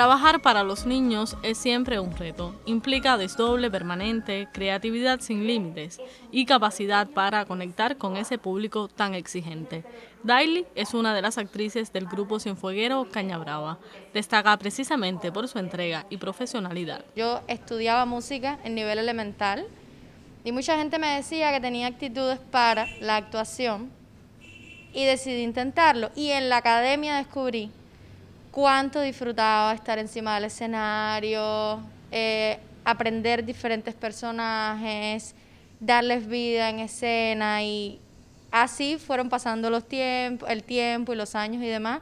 Trabajar para los niños es siempre un reto. Implica desdoble permanente, creatividad sin límites y capacidad para conectar con ese público tan exigente. Daily es una de las actrices del grupo sinfueguero Brava. Destaca precisamente por su entrega y profesionalidad. Yo estudiaba música en nivel elemental y mucha gente me decía que tenía actitudes para la actuación y decidí intentarlo. Y en la academia descubrí cuánto disfrutaba estar encima del escenario, eh, aprender diferentes personajes, darles vida en escena y así fueron pasando los tiempos, el tiempo y los años y demás.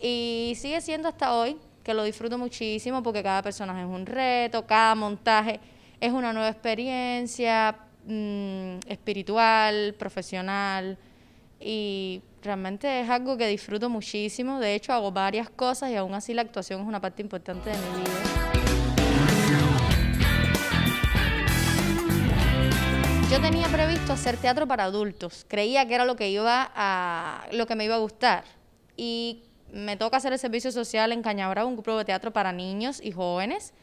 Y sigue siendo hasta hoy que lo disfruto muchísimo porque cada personaje es un reto, cada montaje es una nueva experiencia mm, espiritual, profesional y realmente es algo que disfruto muchísimo. De hecho, hago varias cosas y aún así la actuación es una parte importante de mi vida. Yo tenía previsto hacer teatro para adultos. Creía que era lo que iba a lo que me iba a gustar. Y me toca hacer el servicio social en Cañabra, un grupo de teatro para niños y jóvenes.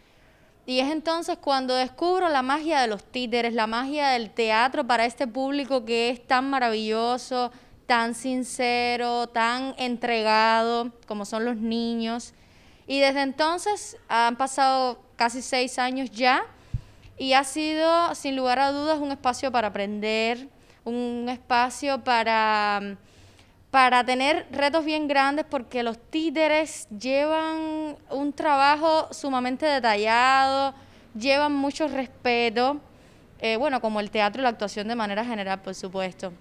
Y es entonces cuando descubro la magia de los títeres, la magia del teatro para este público que es tan maravilloso, tan sincero, tan entregado, como son los niños. Y desde entonces han pasado casi seis años ya y ha sido, sin lugar a dudas, un espacio para aprender, un espacio para para tener retos bien grandes porque los títeres llevan un trabajo sumamente detallado, llevan mucho respeto, eh, bueno, como el teatro y la actuación de manera general, por supuesto.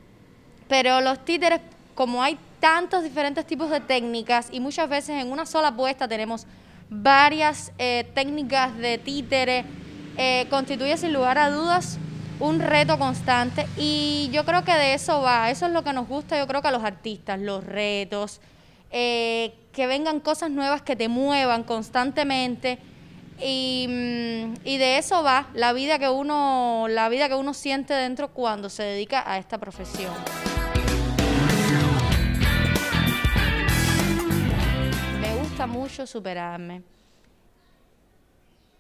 Pero los títeres, como hay tantos diferentes tipos de técnicas y muchas veces en una sola puesta tenemos varias eh, técnicas de títere, eh, constituye sin lugar a dudas un reto constante y yo creo que de eso va, eso es lo que nos gusta, yo creo que a los artistas, los retos, eh, que vengan cosas nuevas que te muevan constantemente mm, y, de eso va la vida que uno, la vida que uno siente dentro cuando se dedica a esta profesión. Me gusta mucho superarme,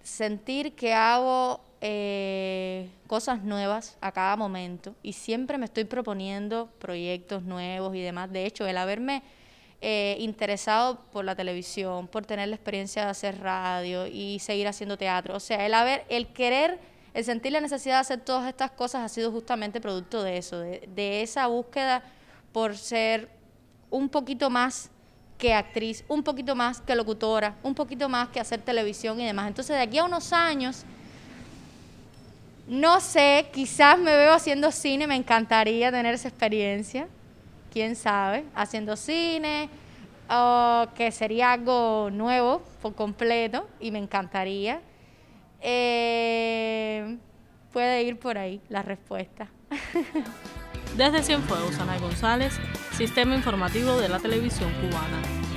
sentir que hago eh, cosas nuevas a cada momento y siempre me estoy proponiendo proyectos nuevos y demás. De hecho, el haberme eh, interesado por la televisión, por tener la experiencia de hacer radio y seguir haciendo teatro, o sea, el haber, el querer, el sentir la necesidad de hacer todas estas cosas ha sido justamente producto de eso, de esa búsqueda por ser un poquito más que actriz, un poquito más que locutora, un poquito más que hacer televisión y demás. Entonces, de aquí a unos años, no sé, quizás me veo haciendo cine, me encantaría tener esa experiencia, quién sabe, haciendo cine, o que sería algo nuevo por completo y me encantaría. Eh, puede ir por ahí la respuesta. Desde Cienfuegos, Ana González, Sistema Informativo de la Televisión Cubana.